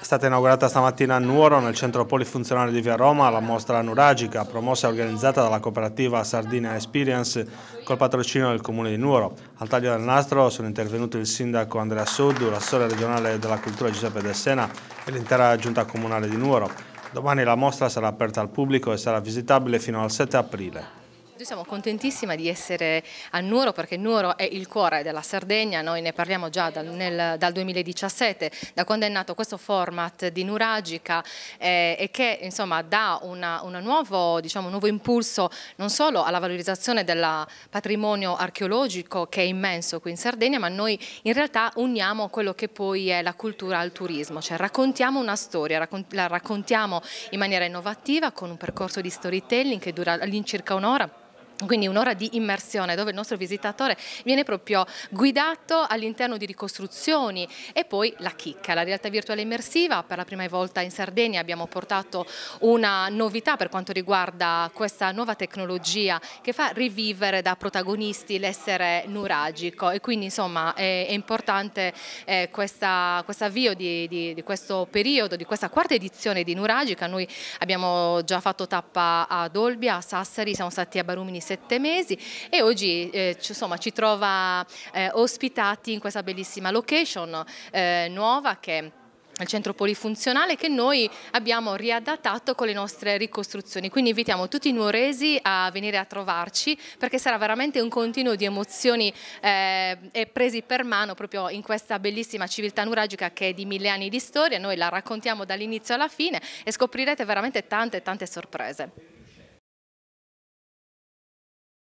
È stata inaugurata stamattina a Nuoro, nel centro polifunzionale di Via Roma, la mostra nuragica, promossa e organizzata dalla cooperativa Sardinia Experience col patrocinio del comune di Nuoro. Al taglio del nastro sono intervenuti il sindaco Andrea Soddu, l'assessore regionale della cultura Giuseppe De Sena e l'intera giunta comunale di Nuoro. Domani la mostra sarà aperta al pubblico e sarà visitabile fino al 7 aprile. Noi siamo contentissima di essere a Nuoro perché Nuoro è il cuore della Sardegna, noi ne parliamo già dal, nel, dal 2017, da quando è nato questo format di Nuragica eh, e che insomma, dà una, una nuovo, diciamo, un nuovo impulso non solo alla valorizzazione del patrimonio archeologico che è immenso qui in Sardegna, ma noi in realtà uniamo quello che poi è la cultura al turismo, cioè raccontiamo una storia, raccont la raccontiamo in maniera innovativa con un percorso di storytelling che dura all'incirca un'ora quindi un'ora di immersione dove il nostro visitatore viene proprio guidato all'interno di ricostruzioni e poi la chicca, la realtà virtuale immersiva. Per la prima volta in Sardegna abbiamo portato una novità per quanto riguarda questa nuova tecnologia che fa rivivere da protagonisti l'essere nuragico e quindi insomma è, importante eh, questa, questo avvio di, di, di, questo periodo, di questa quarta edizione di Nuragica. Noi abbiamo già fatto tappa a Dolbia, a Sassari, siamo stati a Barumini sette mesi e oggi eh, insomma, ci trova eh, ospitati in questa bellissima location eh, nuova che il centro polifunzionale che noi abbiamo riadattato con le nostre ricostruzioni. Quindi invitiamo tutti i nuoresi a venire a trovarci perché sarà veramente un continuo di emozioni eh, presi per mano proprio in questa bellissima civiltà nuragica che è di mille anni di storia. Noi la raccontiamo dall'inizio alla fine e scoprirete veramente tante tante sorprese.